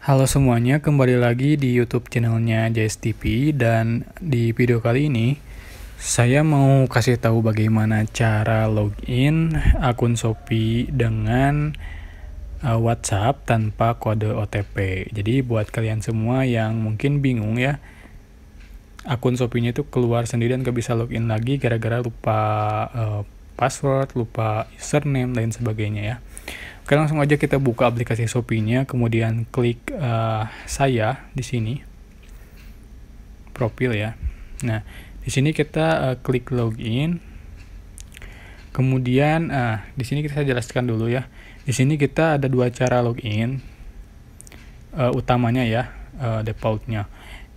Halo semuanya, kembali lagi di YouTube channelnya JSTP dan di video kali ini saya mau kasih tahu bagaimana cara login akun Shopee dengan uh, WhatsApp tanpa kode OTP. Jadi buat kalian semua yang mungkin bingung ya, akun Shopee-nya itu keluar sendiri dan gak bisa login lagi gara-gara lupa uh, password, lupa username dan sebagainya ya. Sekarang langsung aja kita buka aplikasi Shopee-nya, kemudian klik uh, saya di sini. Profil ya. Nah, di sini kita uh, klik login. Kemudian uh, di sini kita jelaskan dulu ya. Di sini kita ada dua cara login uh, utamanya ya, uh, defaultnya.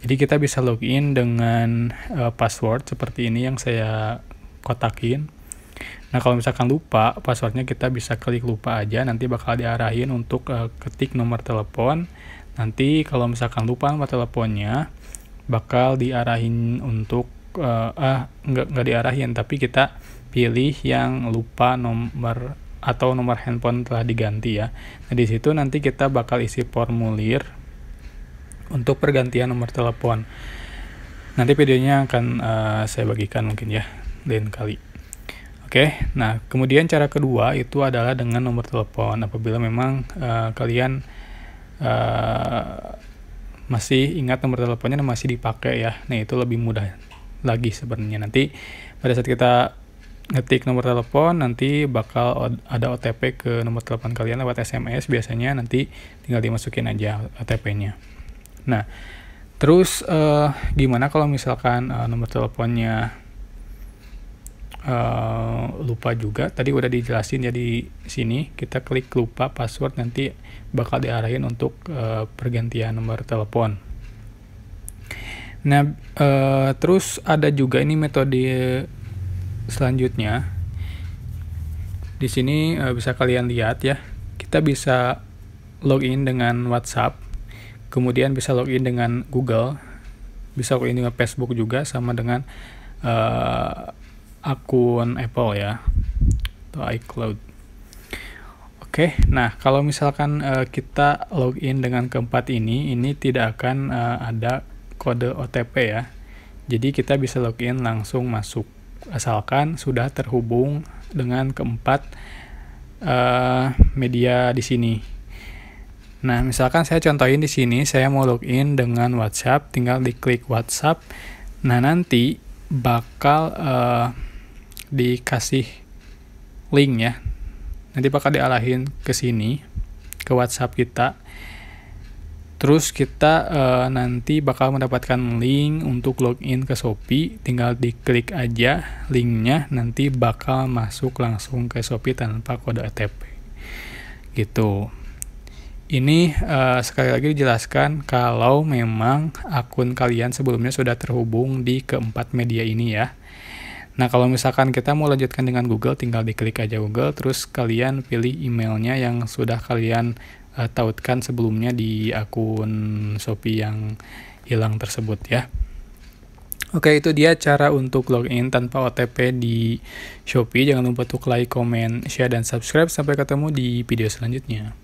Jadi kita bisa login dengan uh, password seperti ini yang saya kotakin Nah kalau misalkan lupa passwordnya kita bisa klik lupa aja nanti bakal diarahin untuk uh, ketik nomor telepon. Nanti kalau misalkan lupa nomor teleponnya bakal diarahin untuk uh, ah nggak nggak diarahin tapi kita pilih yang lupa nomor atau nomor handphone telah diganti ya. Nah di situ nanti kita bakal isi formulir untuk pergantian nomor telepon. Nanti videonya akan uh, saya bagikan mungkin ya lain kali. Oke, nah kemudian cara kedua itu adalah dengan nomor telepon. Apabila memang uh, kalian uh, masih ingat nomor teleponnya masih dipakai ya, nah itu lebih mudah lagi sebenarnya. Nanti pada saat kita ngetik nomor telepon, nanti bakal ada OTP ke nomor telepon kalian lewat SMS biasanya. Nanti tinggal dimasukin aja OTP-nya. Nah, terus uh, gimana kalau misalkan uh, nomor teleponnya lupa juga tadi udah dijelasin ya di sini kita klik lupa password nanti bakal diarahin untuk uh, pergantian nomor telepon nah uh, terus ada juga ini metode selanjutnya di sini uh, bisa kalian lihat ya kita bisa login dengan WhatsApp kemudian bisa login dengan Google bisa login dengan Facebook juga sama dengan akun Apple ya atau iCloud. Oke, nah kalau misalkan uh, kita login dengan keempat ini, ini tidak akan uh, ada kode OTP ya. Jadi kita bisa login langsung masuk asalkan sudah terhubung dengan keempat uh, media di sini. Nah, misalkan saya contohin di sini, saya mau login dengan WhatsApp, tinggal diklik WhatsApp. Nah, nanti bakal uh, dikasih link ya nanti bakal dialahin ke sini ke WhatsApp kita terus kita e, nanti bakal mendapatkan link untuk login ke Shopee tinggal diklik aja linknya nanti bakal masuk langsung ke Shopee tanpa kode OTP e gitu ini uh, sekali lagi dijelaskan kalau memang akun kalian sebelumnya sudah terhubung di keempat media ini ya Nah, kalau misalkan kita mau lanjutkan dengan Google, tinggal diklik aja Google, terus kalian pilih emailnya yang sudah kalian uh, tautkan sebelumnya di akun Shopee yang hilang tersebut ya. Oke, itu dia cara untuk login tanpa OTP di Shopee. Jangan lupa untuk like, comment, share, dan subscribe. Sampai ketemu di video selanjutnya.